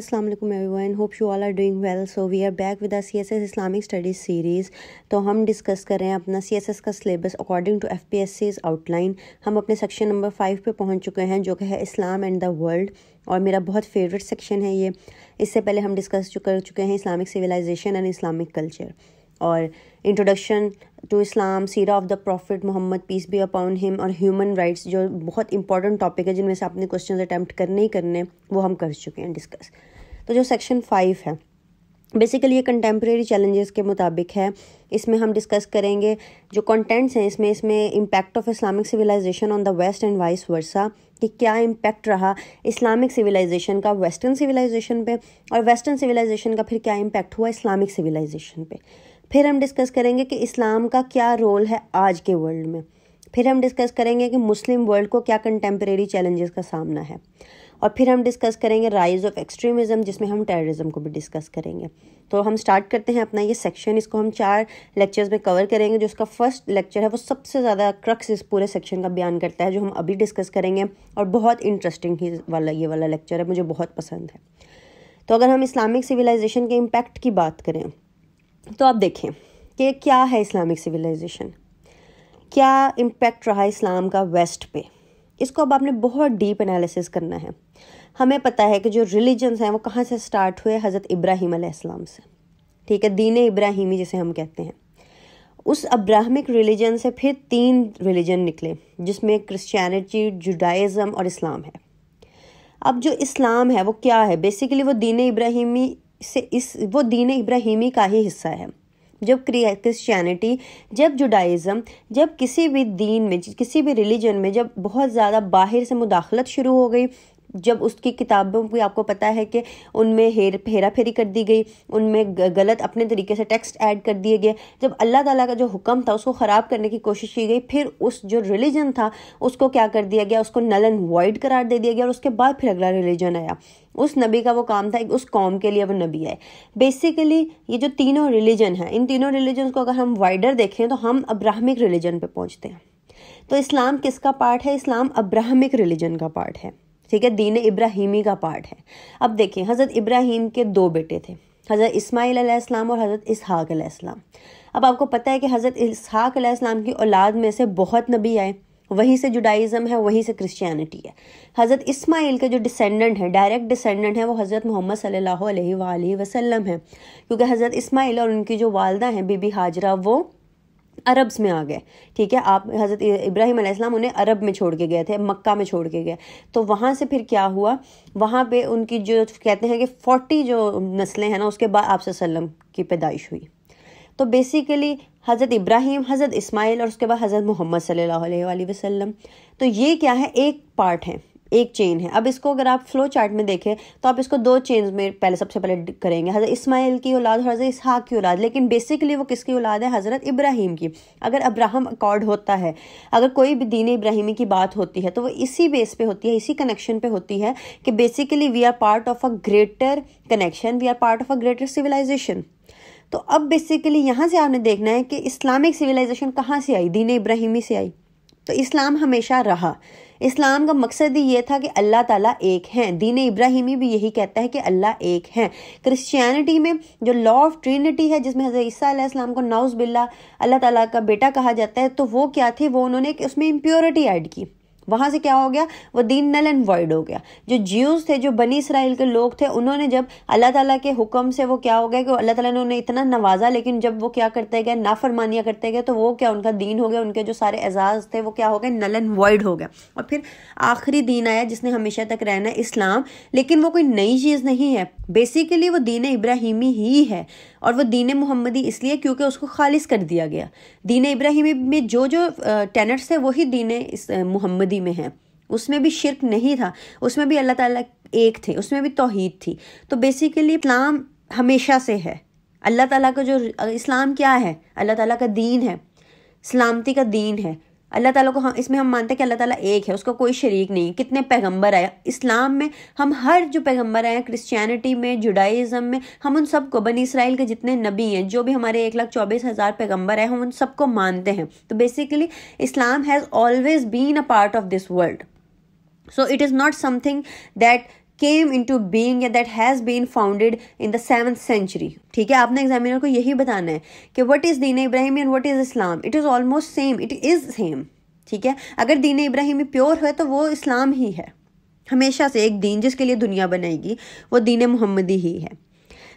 Aslam everyone hope you all are doing well so we are back with C S S Islamic studies series तो हम discuss कर रहे हैं अपना C S S का syllabus according to F P S C's outline हम अपने section number five पर पहुंच चुके हैं जो कि है इस्लाम एंड द वर्ल्ड और मेरा बहुत फेवरेट सेक्शन है ये इससे पहले हम डिस्कस कर चुके हैं Islamic civilisation and Islamic culture और इंट्रोडक्शन टू इस्लाम सीरा of the prophet Muhammad peace be upon him और ह्यूमन राइट्स जो बहुत इंपॉर्टेंट टॉपिक है जिनमें से आपने क्वेश्चन अटैम्प्ट करने ही करने वो हम कर चुके हैं डिस्कस तो जो सेक्शन फाइव है बेसिकली ये कंटेम्प्रेरी चैलेंजेस के मुताबिक है इसमें हम डिस्कस करेंगे जो कंटेंट्स हैं इसमें इसमें impact of Islamic civilisation on the west and vice versa कि क्या इम्पैक्ट रहा इस्लामिक सिविलाइजेशन का वेस्टर्न सिविलाइजेशन पे और वेस्टर्न सिविलाइजेशन का फिर क्या इम्पैक्ट हुआ इस्लामिक सिविलाइजेशन पे फिर हम डिस्कस करेंगे कि इस्लाम का क्या रोल है आज के वर्ल्ड में फिर हम डिस्कस करेंगे कि मुस्लिम वर्ल्ड को क्या कंटेम्प्रेरी चैलेंजेस का सामना है और फिर हम डिस्कस करेंगे राइज ऑफ एक्सट्रीमिज़म जिसमें हम टेररिज्म को भी डिस्कस करेंगे तो हम स्टार्ट करते हैं अपना ये सेक्शन इसको हम चार लेक्चर्स में कवर करेंगे जो इसका फर्स्ट लेक्चर है वो सबसे ज़्यादा क्रक्स इस पूरे सेक्शन का बयान करता है जो हम अभी डिस्कस करेंगे और बहुत इंटरेस्टिंग ही वाला ये वाला लेक्चर है मुझे बहुत पसंद है तो अगर हम इस्लामिक सिविलाइजेशन के इम्पैक्ट की बात करें तो आप देखें कि क्या है इस्लामिक सिविलाइजेशन क्या इम्पैक्ट रहा इस्लाम का वेस्ट पे इसको अब आपने बहुत डीप एनालिसिस करना है हमें पता है कि जो रिलीजन्स हैं वो कहाँ से स्टार्ट हुए हज़रत इब्राहिम आसलाम से ठीक है दीन इब्राहिमी जिसे हम कहते हैं उस अब्राहमिक रिलीजन से फिर तीन रिलीजन निकले जिसमें क्रिश्चियनिटी जुडाइज़म और इस्लाम है अब जो इस्लाम है वो क्या है बेसिकली वो दीन इब्राहिमी से इस वो दीन इब्राहिमी का ही हिस्सा है जब क्रिश्चियनिटी जब जुडाइज़म जब किसी भी दीन में किसी भी रिलीजन में जब बहुत ज़्यादा बाहर से मुदाखलत शुरू हो गई जब उसकी किताबों की आपको पता है कि उनमें हेर हेरा फेरी कर दी गई उनमें गलत अपने तरीके से टेक्स्ट ऐड कर दिए गए जब अल्लाह ताला का जो हुक्म था उसको ख़राब करने की कोशिश की गई फिर उस जो रिलीजन था उसको क्या कर दिया गया उसको नल एंड वाइड करार दे दिया गया और उसके बाद फिर अगला रिलीजन आया उस नबी का वो काम था उस कॉम के लिए वो नबी है बेसिकली ये जो तीनों रिलीजन हैं इन तीनों रिलीजन को अगर हम वाइडर देखें तो हम अब्राहमिक रिलीजन पर पहुँचते हैं तो इस्लाम किसका पार्ट है इस्लाम अब्राहमिक रिलीजन का पार्ट है ठीक है दीन इब्राहिमी का पार्ट है अब देखिए हज़रत इब्राहिम के दो बेटे थे हज़रत अलैहिस्सलाम और हज़रत इसहाक अलैहिस्सलाम अब आपको पता है कि हज़रत इसहाक अलैहिस्सलाम की औलाद में से बहुत नबी आए वहीं से जुडाइज़म है वहीं से क्रिश्चियनिटी है हज़रत इस्माइल के जो डिसेंडेंट हैं डायरेक्ट डिसेंडेंट हैं वो हज़रत मोहम्मद सल्लल्लाहु अलैहि वसल्लम हैं क्योंकि हज़रत इस्माइल और उनकी जो वालदा हैं बीबी हाजरा वो अरब्स में आ गए ठीक है आप हज़रत इब्राहिम आसमाम उन्हें अरब में छोड़ के गए थे मक्का में छोड़ के गए तो वहाँ से फिर क्या हुआ वहाँ पे उनकी जो कहते हैं कि फोर्टी जो नस्लें हैं ना उसके बाद आप वसल्लम की पैदाइश हुई तो बेसिकली हज़रत इब्राहिम हज़रत इस्माइल और उसके बाद हज़रत मोहम्मद सल्लल्लाहु अलैहि वसल्लम तो ये क्या है एक पार्ट है एक चेन है अब इसको अगर आप फ्लो चार्ट में देखें तो आप इसको दो चेन में पहले सबसे पहले करेंगे हज़रत इसमाइल की औलाद हज़रत इसहाक की औलाद लेकिन बेसिकली वो किसकी औलाद है हज़रत इब्राहिम की अगर अब्राहम अकॉर्ड होता है अगर कोई भी दीन इब्राहिमी की बात होती है तो वो इसी बेस पे होती है इसी कनेक्शन पे होती है कि basically we are part of a greater connection we are part of a greater civilisation तो अब बेसिकली यहाँ से आपने देखना है कि इस्लामिक सिविलाइजेशन कहाँ से आई दीन इब्राहिमी से आई तो इस्लाम हमेशा रहा इस्लाम का मकसद ही ये था कि अल्लाह ताला एक हैं दीन इब्राहिमी भी यही कहता है कि अल्लाह एक हैं क्रिश्चियनिटी में जो लॉ ऑफ ट्रिनिटी है जिसमें हज़रतम को नाउज़ बिल्ला अल्लाह ताला का बेटा कहा जाता है तो वो क्या थे वो उन्होंने उसमें इम्प्योरिटी ऐड की वहां से क्या हो गया वो दीन नल एंड वर्ड हो गया जो जियोज थे जो बनी इसराइल के लोग थे उन्होंने जब अल्लाह ताला के हुक्म से वो क्या हो गया कि अल्लाह ताला ने उन्हें इतना नवाजा लेकिन जब वो क्या करते गए नाफरमानियाँ करते गए तो वो क्या उनका दीन हो गया उनके जो सारे एजाज थे वो क्या हो गए नल एंड वर्ड हो गया और फिर आखिरी दीन आया जिसने हमेशा तक रहना इस्लाम लेकिन वो कोई नई चीज़ नहीं है बेसिकली वो दीन इब्राहिमी ही है और वह दीन मोहम्मदी इसलिए क्योंकि उसको खालिज कर दिया गया दीन इब्राहिमी में जो जो टेनट्स थे वही दीन मोहम्मद नदी में है उसमें भी शिरक नहीं था उसमें भी अल्लाह ताला एक थे उसमें भी तोहद थी तो बेसिकली इस्लाम हमेशा से है अल्लाह ताला का जो इस्लाम क्या है अल्लाह ताला का दीन है सलामती का दीन है अल्लाह ताला को हम इसमें हम मानते हैं कि अल्लाह ताला एक है उसका कोई शरीक नहीं कितने पैगंबर आए इस्लाम में हम हर जो पैगंबर आए क्रिश्चियनिटी में जुडाइज़म में हम उन सबको बनी इसराइल के जितने नबी हैं जो भी हमारे एक लाख चौबीस हज़ार पैगम्बर आए हम उन सबको मानते हैं तो basically Islam has always been a part of this world so it is not something that came into being या that has been founded in the seven century ठीक है आपने एग्जामिनर को यही बताना है कि वट इज़ दीन Ibrahim and what is Islam it is almost same it is same ठीक है अगर दीन इब्राहिमी प्योर है तो वो इस्लाम ही है हमेशा से एक दीन जिसके लिए दुनिया बनाएगी वो दीन मोहम्मदी ही है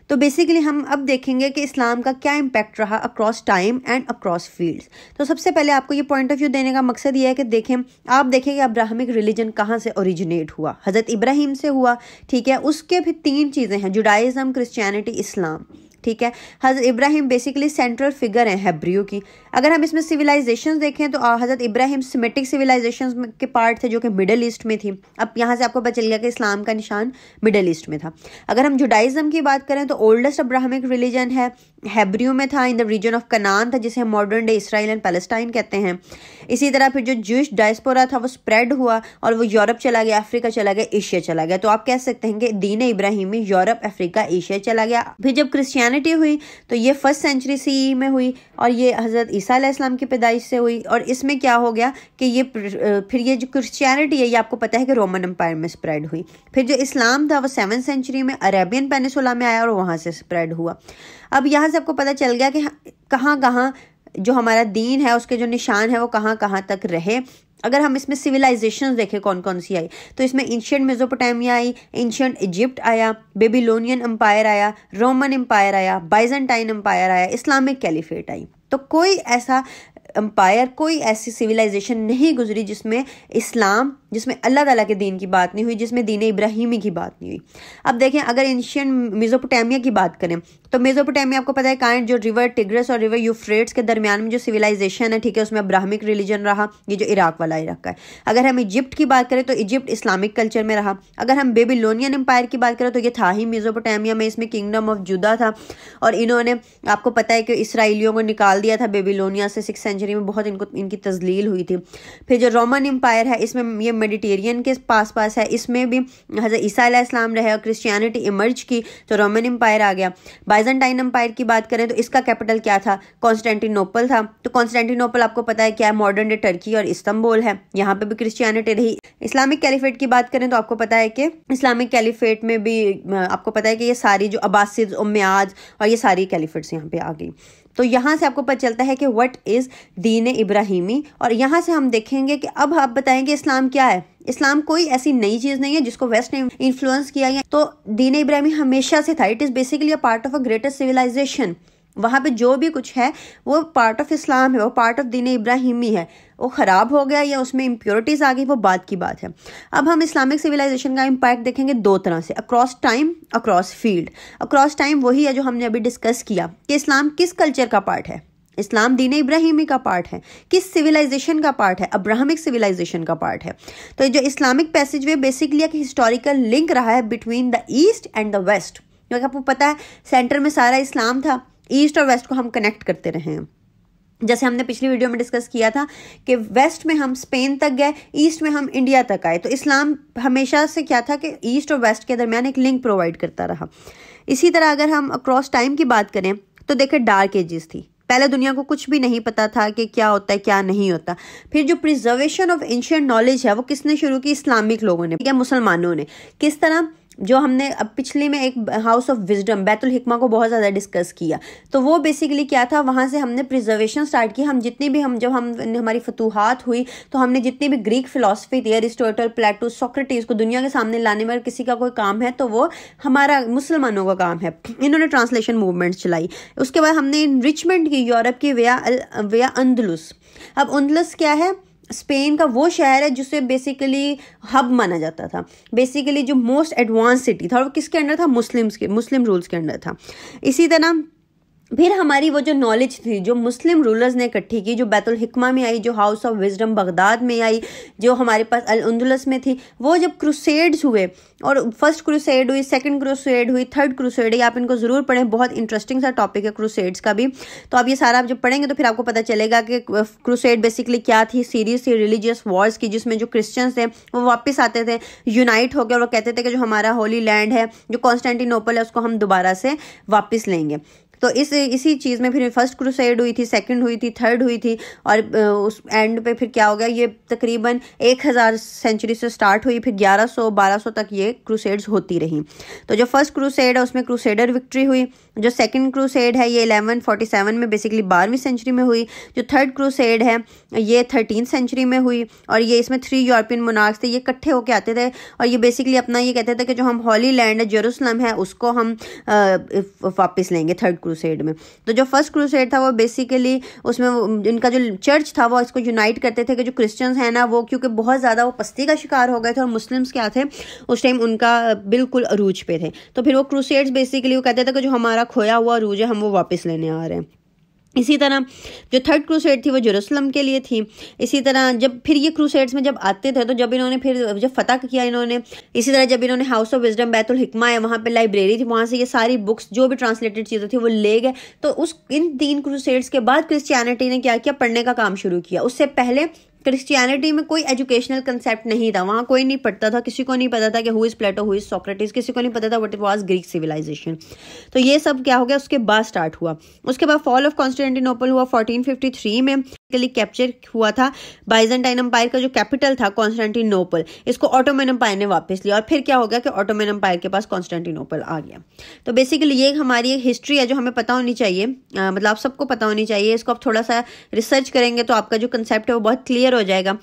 तो बेसिकली हम अब देखेंगे कि इस्लाम का क्या इम्पैक्ट रहा across time and across fields तो सबसे पहले आपको ये पॉइंट ऑफ व्यू देने का मकसद ये है कि देखें आप देखें कि अब्राहमिक रिलीजन कहाँ से ओरिजिनेट हुआ हज़रत इब्राहिम से हुआ ठीक है उसके भी तीन चीज़ें हैं जुडाइज़म क्रिश्चियनिटी इस्लाम ठीक है हज़रत इब्राहिम बेसिकली सेंट्रल फिगर हैं हैब्रियो की अगर हम इसमें सिविलाइजेशंस देखें तो हज़रत इब्राहिम सिमेटिक सिविलाइजेशंस के पार्ट थे जो कि मिडल ईस्ट में थी अब यहाँ से आपको पता चल गया कि इस्लाम का निशान मिडल ईस्ट में था अगर हम जुडाइज़म की बात करें तो ओल्डेस्ट अब्राहमिक रिलीजन है हैब्रियो में था in the region of Canaan था जिसे हम modern day Israel and Palestine कहते हैं इसी तरह फिर जो जूश डायस्पोरा था वो स्प्रेड हुआ और वो यूरोप चला गया अफ्रीका चला गया एशिया चला गया तो आप कह सकते हैं कि दीन इब्राहिमी यूरोप अफ्रीका एशिया चला गया फिर जब क्रिश्चियन क्रिश्चियनिटी हुई तो ये फर्स्ट सेंचुरी सी में हुई और ये हज़रत ईसा इस्लाम की पैदाइश से हुई और इसमें क्या हो गया कि ये फिर ये जो क्रिश्चियनिटी है ये आपको पता है कि रोमन एम्पायर में स्प्रेड हुई फिर जो इस्लाम था वो सेवन सेंचुरी में अरेबियन पेनिसोला में आया और वहाँ से स्प्रेड हुआ अब यहाँ से आपको पता चल गया कि कहाँ कहाँ जो हमारा दीन है उसके जो निशान है वो कहाँ कहाँ तक रहे अगर हम इसमें सिविलाइजेशन देखें कौन कौन सी आई तो इसमें एंशियंट मेजोपोटामिया आई एंशियंट इजिप्ट आया बेबीलोनियन एम्पायर आया रोमन एम्पायर आया बाइजेंटाइन एम्पायर आया इस्लामिक कैलिफेट आई तो कोई ऐसा एम्पायर कोई ऐसी सिविलाइजेशन नहीं गुजरी जिसमें इस्लाम जिसमें अल्लाह ताला के दीन की बात नहीं हुई जिसमें दीन इब्राहिमी की बात नहीं हुई अब देखें अगर एंशियन मेसोपोटामिया की बात करें तो मेजोपोटामिया आपको पता है काइंड जो रिवर टिग्रस और रिवर यूफ्रेट्स के दरमियान में जो सिविलाइजेशन है ठीक है उसमें ब्राह्मिक रिलीजन रहा ये जो इराक वाला इराक है अगर हम इजिप्ट की बात करें तो इजिप्ट इस्लामिक कल्चर में रहा अगर हम बेबीलोनियन एम्पायर की बात करें तो ये था ही मेजोपोटामिया में इसमें किंगडम ऑफ जुदा था और इन्होंने आपको पता है कि इसराइलियों को निकाल दिया था बेबीलोनिया से सिक्स सेंचुरी में बहुत इनको इनकी तजलील हुई थी फिर जो रोमन एम्पायर है इसमें ये मेडिटेरियन के पास पास है इसमें भी हज़रत ईसा इस्लाम रहे और क्रिश्चियनिटी इमर्ज की तो रोमन एम्पायर आ गया बाइजेंटाइन एम्पायर की बात करें तो इसका कैपिटल क्या था कॉन्स्टेंटिनोपल था तो कॉन्स्टेंटिनोपल आपको पता है क्या है मॉडर्न डे टर्की और इस्तंबुल है यहाँ पे भी क्रिश्चियनिटी रही इस्लामिक कैलिफेट की बात करें तो आपको पता है कि इस्लामिक कैलिफेट में भी आपको पता है कि ये सारी जो अबासिद उम्याज और ये सारी कैलिफेट्स यहाँ पे आ गई तो यहाँ से आपको पता चलता है कि वट इज़ दीन इब्राहिमी और यहाँ से हम देखेंगे कि अब आप बताएंगे इस्लाम क्या है इस्लाम कोई ऐसी नई चीज़ नहीं है जिसको वेस्ट ने इन्फ्लुएंस किया गया तो दीन इब्राहिमी हमेशा से था it is basically a part of a greatest civilisation वहाँ पे जो भी कुछ है वो पार्ट ऑफ इस्लाम है वो पार्ट ऑफ दीन इब्राहिमी है वो ख़राब हो गया या उसमें इम्प्योरिटीज़ आ गई वो बात की बात है अब हम इस्लामिक सिविलाइजेशन का इम्पैक्ट देखेंगे दो तरह से across time across field across time वही है जो हमने अभी डिस्कस किया कि इस्लाम किस कल्चर का पार्ट है इस्लाम दीन इब्राहिमी का पार्ट है किस सिविलाइजेशन का पार्ट है अब्राहमिक सिविलाइजेशन का पार्ट है तो जो इस्लामिक पैसेज वे बेसिकली एक हिस्टोरिकल लिंक रहा है between the east and the west क्योंकि आपको पता है सेंटर में सारा इस्लाम था ईस्ट और वेस्ट को हम कनेक्ट करते रहे हैं जैसे हमने पिछली वीडियो में डिस्कस किया था कि वेस्ट में हम स्पेन तक गए ईस्ट में हम इंडिया तक आए तो इस्लाम हमेशा से क्या था कि ईस्ट और वेस्ट के दरमियान एक लिंक प्रोवाइड करता रहा इसी तरह अगर हम अक्रॉस टाइम की बात करें तो देखें डार्क एजेस थी पहले दुनिया को कुछ भी नहीं पता था कि क्या होता है क्या नहीं होता फिर जो प्रिजर्वेशन ऑफ एंशियंट नॉलेज है वो किसने शुरू की इस्लामिक लोगों ने या मुसलमानों ने किस तरह जो हमने अब पिछले में एक हाउस ऑफ विजडम बैतुल हिकमा को बहुत ज़्यादा डिस्कस किया तो वो बेसिकली क्या था वहाँ से हमने प्रिजर्वेशन स्टार्ट की हम जितने भी हम जब हम हमारी फतूहत हुई तो हमने जितनी भी ग्रीक फिलासफी थी अरिस्टोटल प्लेटो सोक्रेटिस को दुनिया के सामने लाने में किसी का कोई काम है तो वो हमारा मुसलमानों का काम है इन्होंने ट्रांसलेशन मूवमेंट चलाई उसके बाद हमने इनरिचमेंट की यूरोप की वे वे अंदलुस अब अंदलुस क्या है स्पेन का वो शहर है जिसे बेसिकली हब माना जाता था बेसिकली जो मोस्ट एडवांस सिटी था और वो किसके अंडर था मुस्लिम्स के मुस्लिम रूल्स के अंडर था इसी तरह फिर हमारी वो जो नॉलेज थी जो मुस्लिम रूलर्स ने इकट्ठी की जो बैतुल हिकमा में आई जो हाउस ऑफ विजडम बगदाद में आई जो हमारे पास अलंदुलस में थी वो जब क्रूसेड्स हुए और फर्स्ट क्रूसेड हुई सेकंड क्रूसेड हुई थर्ड क्रूसेड आप इनको ज़रूर पढ़ें बहुत इंटरेस्टिंग सा टॉपिक है क्रूसेड्स का भी तो आप ये सारा आप जब पढ़ेंगे तो फिर आपको पता चलेगा कि क्रूसेड बेसिकली क्या थी सीरीज थी रिलीजियस वॉर्स की जिसमें जो क्रिश्चियंस थे वो वापस आते थे यूनाइट होकर वो कहते थे कि जो हमारा होली लैंड है जो कॉन्स्टेंटिनोपल है उसको हम दोबारा से वापस लेंगे तो इस इसी चीज़ में फिर फर्स्ट क्रूसाइड हुई थी सेकेंड हुई थी थर्ड हुई थी और उस एंड पे फिर क्या हो गया ये तकरीबन एक हज़ार सेंचुरी से स्टार्ट हुई फिर ग्यारह सौ बारह सौ तक ये क्रूसेड्स होती रहीं तो जो फर्स्ट क्रूसेड है उसमें क्रूसेडर विक्ट्री हुई जो सेकेंड क्रूसेड है ये एलेवन फोर्टी सेवन में बेसिकली बारहवीं सेंचुरी में हुई जो थर्ड क्रूसेड है ये थर्टीन सेंचुरी में हुई और ये इसमें थ्री यूरोपियन मुनाक्स थे ये इकट्ठे होकर आते थे और ये बेसिकली अपना ये कहते थे कि जो हम हॉली लैंड है जेरूसलम है उसको हम वापस लेंगे थर्ड क्रूस क्रूसेड में तो जो फर्स्ट क्रूसेड था वो बेसिकली उसमें इनका जो चर्च था वो इसको यूनाइट करते थे कि जो क्रिश्चियंस हैं ना वो क्योंकि बहुत ज़्यादा वो पस्ती का शिकार हो गए थे और मुस्लिम्स क्या थे उस टाइम उनका बिल्कुल अरूज पे थे तो फिर वो क्रूसेड्स बेसिकली वो कहते थे कि जो हमारा खोया हुआ अरूज है हम वो वापस लेने आ रहे हैं इसी तरह जो थर्ड क्रूसेड थी वो जेरूसलम के लिए थी इसी तरह जब फिर ये क्रूसेड्स में जब आते थे तो जब इन्होंने फिर जब फतह किया इन्होंने इसी तरह जब इन्होंने हाउस ऑफ विजडम बैतुल हिकमा है वहाँ पे लाइब्रेरी थी वहाँ से ये सारी बुक्स जो भी ट्रांसलेटेड चीज़ें थी वो ले गए तो उस इन तीन क्रूसेड्स के बाद क्रिस्टियनिटी ने क्या किया पढ़ने का काम शुरू किया उससे पहले क्रिश्चियनिटी में कोई एजुकेशनल कंसेप्ट नहीं था वहाँ कोई नहीं पढ़ता था किसी को नहीं पता था कि who is Plato who is Socrates किसी को नहीं पता था वट वॉज ग्रीक सिविलाइजेशन तो ये सब क्या हो गया उसके बाद स्टार्ट हुआ उसके बाद फॉल ऑफ कॉन्स्टेंटिनोपल हुआ 1453 में कैप्चर हुआ था बाइजेंटाइन अम्पायर का जो कैपिटल था कॉन्स्टेंटिनोपल इसको ऑटोमेन अम्पायर ने वापस लिया और फिर क्या हो गया कि ऑटोमेन अम्पायर के पास कॉन्स्टेंटिनोपल आ गया तो बेसिकली ये हमारी हिस्ट्री है जो हमें पता होनी चाहिए मतलब आप सबको पता होनी चाहिए इसको आप थोड़ा सा रिसर्च करेंगे तो आपका जो कंसेप्ट है वो बहुत क्लियर क्लियर हो जाएगा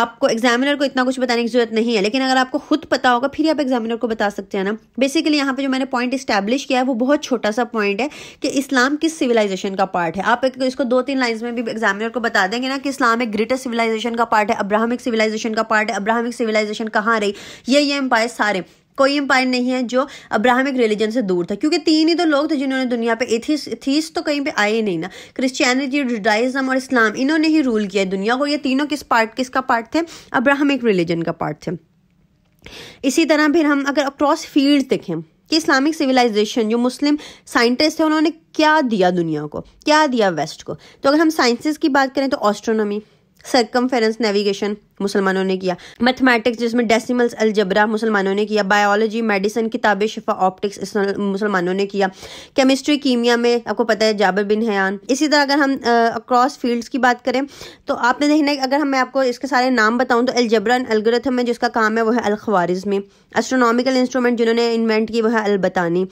आपको एग्जामिनर को इतना कुछ बताने की जरूरत नहीं है लेकिन अगर आपको खुद पता होगा फिर आप एग्जामिनर को बता सकते हैं ना बेसिकली यहाँ पे जो मैंने पॉइंट स्टैब्लिश किया है वो बहुत छोटा सा पॉइंट है कि इस्लाम किस सिविलाइजेशन का पार्ट है आप एक इसको दो तीन लाइन में भी एग्जामिनर को बता देंगे ना कि इस्लाम एक ग्रेटेस्ट सिविलाइजेशन का पार्ट है अब्राहमिक सिविलाइजेशन का पार्ट है अब्राहमिक सिविलाइजेशन कहाँ रही ये ये एम्पायर सारे कोई एम्पायर नहीं है जो अब्राहमिक रिलीजन से दूर था क्योंकि तीन ही तो लोग थे जिन्होंने दुनिया पे एथीस थीस तो कहीं पे आए नहीं ना क्रिश्चियनिटी जुडाइज्म और इस्लाम इन्होंने ही रूल किया दुनिया को ये तीनों किस पार्ट किसका पार्ट थे अब्राहमिक रिलीजन का पार्ट थे इसी तरह फिर हम अगर अक्रॉस फील्ड देखें कि इस्लामिक सिविलाइजेशन जो मुस्लिम साइंटिस्ट थे उन्होंने क्या दिया दुनिया को क्या दिया वेस्ट को तो अगर हम साइंसेस की बात करें तो ऑस्ट्रोनॉमी सरकम नेविगेशन मुसलमानों ने किया मैथमेटिक्स जिसमें डेसिमल्स अलजबरा मुसलमानों ने किया बायोलॉजी मेडिसिन किताब शिफा ऑप्टिक्स मुसलमानों ने किया केमिस्ट्री कीमिया में आपको पता है जाबर बिन हयान इसी तरह अगर हम अक्रॉस फील्ड्स की बात करें तो आपने देखना अगर हम मैं आपको इसके सारे नाम बताऊँ तो अलजबरा अलग्रथम में जिसका काम है वह है अलखवारिज में एस्ट्रोनॉमिकल इंस्ट्रूमेंट जिन्होंने इन्वेंट की वह अलबतानी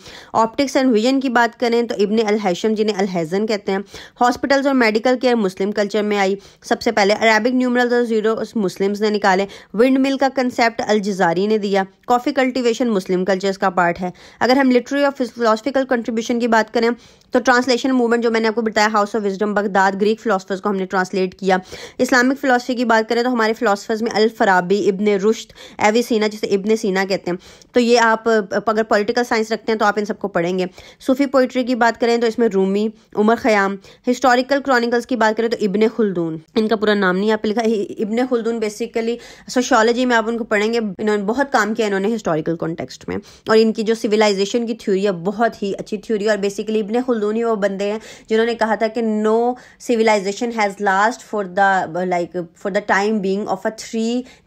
ऑप्टिक्स एंड विजन की बात करें तो इबन अलहैशम जिन्हें अलहैजन कहते हैं हॉस्पिटल्स और मेडिकल केयर मुस्लिम कल्चर में आई सबसे पहले अरेबिक न्यूमरल जीरो मुस्लिम्स ने निकाले विंड मिल का कंसेप्ट अलजारी ने दिया कॉफ़ी कल्टिवेशन मुस्लिम कल्चर्स का पार्ट है अगर हम लिटरेरी और फिलोसफिकल कंट्रीब्यूशन की बात करें तो ट्रांसलेशन मूवमेंट जो मैंने आपको बताया house of wisdom Baghdad Greek philosophers को हमने ट्रांसलेट किया इस्लामिक फिलोसफी की बात करें तो हमारे फिलोसफर्स में अल फराबी इबन रुश्त एवी सीना जिसे इबन सीना कहते हैं तो ये आप अगर पॉलिटिकल साइंस रखते हैं तो आप इन सबको पढ़ेंगे सूफी पोइट्री की बात करें तो इसमें Rumi Omar Khayyam historical chronicles की बात करें तो इबन खुलदून इनका पूरा नाम नहीं आप लिखा इबन खुलदून बेसिकली सोशोलॉजी में आप उनको पढ़ेंगे इन्होंने बहुत काम किया इन्होंने हिस्टोरिकल कॉन्टेक्स्ट में और इनकी जो सिविलाइजेशन की थ्योरी है बहुत ही अच्छी थ्योरी और बेसिकली इबन खुलदूनी वो बंदे हैं जिन्होंने कहा था कि no civilization has last for the like for the time being of a three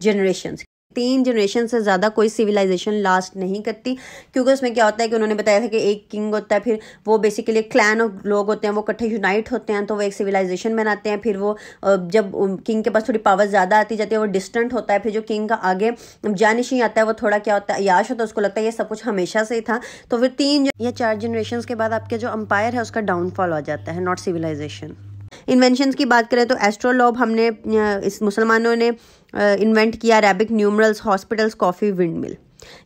generation तीन जनरेशन से ज़्यादा कोई सिविलाइजेशन लास्ट नहीं करती क्योंकि उसमें क्या होता है कि उन्होंने बताया था कि एक किंग होता है फिर वो बेसिकली क्लैन ऑफ लोग होते हैं वो इकट्ठे यूनाइट होते हैं तो वो एक सिविलाइजेशन बनाते हैं फिर वो जब किंग के पास थोड़ी पावर ज़्यादा आती जाती है वो डिस्टेंट होता है फिर जो किंग का आगे जानशी आता है वो थोड़ा क्या होता है याश होता है उसको लगता है ये सब कुछ हमेशा से ही था तो फिर तीन या चार जनरेशन के बाद आपके जो अम्पायर है उसका डाउनफॉल आ जाता है नॉट सिविलाइजेशन इन्वेंशन की बात करें तो एस्ट्रोलॉब हमने इस मुसलमानों ने इन्वेंट किया Arabic numerals hospitals coffee windmill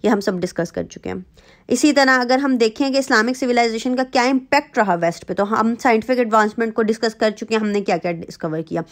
ये हम सब डिस्कस कर चुके हैं इसी तरह अगर हम देखें कि इस्लामिक सिविलाइजेशन का क्या इम्पैक्ट रहा वेस्ट पे तो हम साइंटिफिक एडवांसमेंट को डिस्कस कर चुके हैं हमने क्या क्या डिस्कवर किया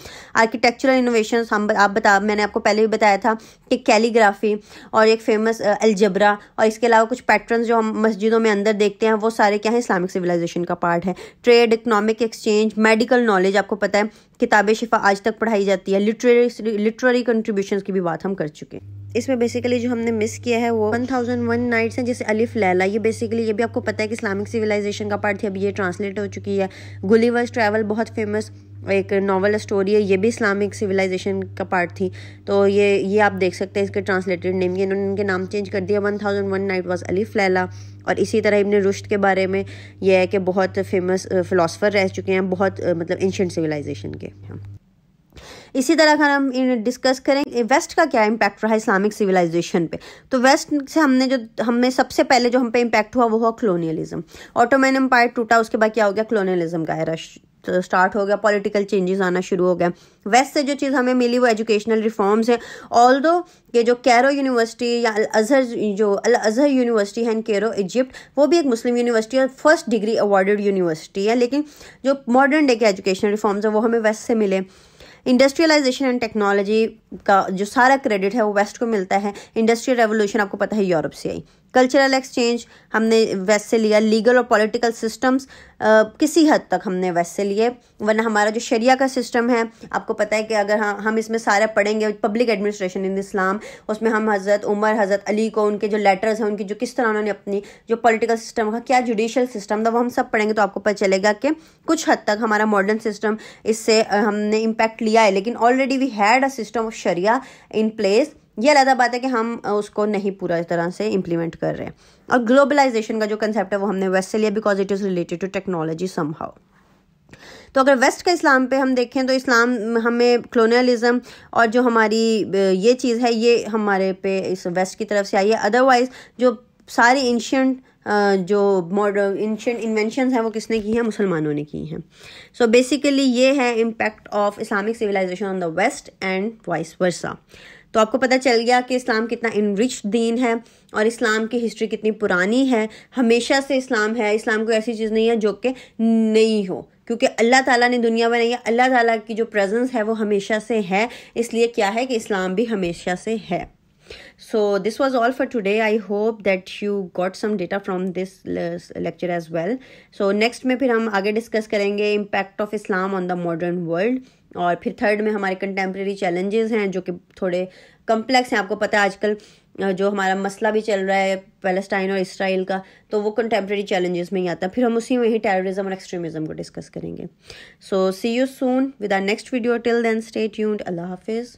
आर्किटेक्चरल इनोवेशन हम आप बता मैंने आपको पहले भी बताया था कि कैलीग्राफी और एक फेमस अलजबरा और इसके अलावा कुछ पैटर्न जो हम मस्जिदों में अंदर देखते हैं वो सारे क्या है इस्लामिक सिविलाइजेशन का पार्ट है trade economic exchange medical knowledge आपको पता है किताबें शिफा आज तक पढ़ाई जाती है लिटरेरी लिटरेरी कंट्रीब्यूशन की भी बात हम कर चुके हैं इसमें बेसिकली जो हमने मिस किया है वो वन थाउजेंड वन नाइट्स हैं जैसे अलिफ लैला ये बेसिकली ये भी आपको पता है कि इस्लामिक सिविलाइजेशन का पार्ट थी अभी ये ट्रांसलेट हो चुकी है गुलीवर्स ट्रैवल बहुत फेमस एक नावल स्टोरी है ये भी इस्लामिक सिविलाइजेशन का पार्ट थी तो ये ये आप देख सकते हैं इसके ट्रांसलेटेड नेम ये इन्होंने इनके नाम चेंज कर दिया one thousand one night was Alif Laila और इसी तरह इबन रुश्त के बारे में यह है कि बहुत फेमस फ़िलासफ़र रह चुके हैं बहुत मतलब एंशेंट सिविलाइजेशन के इसी तरह अगर हम डिस्कस करें वेस्ट का क्या इम्पैक्ट रहा इस्लामिक सिविलाइजेशन पे तो वेस्ट से हमने जो हमें सबसे पहले जो हम पे इम्पैक्ट हुआ वो हुआ क्लोनियलिज्म ऑटोमैन एम्पायर टूटा उसके बाद क्या हो गया क्लोनियलिज्म का एरा तो स्टार्ट हो गया पॉलिटिकल चेंजेस आना शुरू हो गया वेस्ट से जो चीज़ हमें मिली वो एजुकेशनल रिफॉर्म्स हैं ऑल दो ये जो कैरो यूनिवर्सिटी या अल अजहर जो अल अजहर यूनिवर्सिटी है इन कैरो इजिप्ट वो भी एक मुस्लिम यूनिवर्सिटी और फर्स्ट डिग्री अवार्डेड यूनिवर्सिटी है लेकिन जो मॉडर्न डे के एजुकेशनल रिफॉर्म्स हैं वो हमें वेस्ट से मिले इंडस्ट्रियलाइजेशन एंड टेक्नोलॉजी का जो सारा क्रेडिट है वो वेस्ट को मिलता है इंडस्ट्रियल रेवोल्यूशन आपको पता है यूरोप से आई कल्चरल एक्सचेंज हमने वैसे से लिया लीगल और पॉलिटिकल सिस्टम्स किसी हद तक हमने वैसे से लिए वरना हमारा जो शरिया का सिस्टम है आपको पता है कि अगर हम हम इसमें सारा पढ़ेंगे पब्लिक एडमिनिस्ट्रेशन इन इस्लाम उसमें हम हज़रत उमर हज़रत अली को उनके जो लेटर्स हैं उनकी जो किस तरह उन्होंने अपनी जो पॉलिटिकल सिस्टम का क्या जुडिशल सिस्टम था वो हम सब पढ़ेंगे तो आपको पता चलेगा कि कुछ हद तक हमारा मॉडर्न सिस्टम इससे हमने इम्पैक्ट लिया है लेकिन already we had a system of sharia in place ये अलग बात है कि हम उसको नहीं पूरा तरह से इम्प्लीमेंट कर रहे हैं और ग्लोबलाइजेशन का जो कंसेप्ट है वो हमने वेस्ट से लिया because it is related to technology some तो अगर वेस्ट का इस्लाम पे हम देखें तो इस्लाम हमें क्लोनलिज्म और जो हमारी ये चीज़ है ये हमारे पे इस वेस्ट की तरफ से आई है अदरवाइज़ जो सारी एंशंट जो मॉडर्न एंशंट इन्वेंशन हैं वो किसने की हैं मुसलमानों ने की हैं सो बेसिकली ये है impact of Islamic civilisation on the west and vice versa तो आपको पता चल गया कि इस्लाम कितना इनरिच दीन है और इस्लाम की हिस्ट्री कितनी पुरानी है हमेशा से इस्लाम है इस्लाम कोई ऐसी चीज़ नहीं है जो कि नहीं हो क्योंकि अल्लाह ताला ने दुनिया बनाई है अल्लाह ताला की जो प्रेजेंस है वो हमेशा से है इसलिए क्या है कि इस्लाम भी हमेशा से है so this was all for today I hope that you got some data from this lecture as well so next में फिर हम आगे डिस्कस करेंगे impact of Islam on the modern world और फिर थर्ड में हमारे कंटेम्प्रेरी चैलेंजेस हैं जो कि थोड़े कम्प्लेक्स हैं आपको पता है आजकल जो हमारा मसला भी चल रहा है पैलेस्टाइन और इसराइल का तो वो कंटेम्प्रेरी चैलेंजेस में ही आता है फिर हम उसी में ही टेररिज्म और एक्सट्रीमिज्म को डिस्कस करेंगे so see you soon with our next video till then stay tuned अल्लाह हाफिज़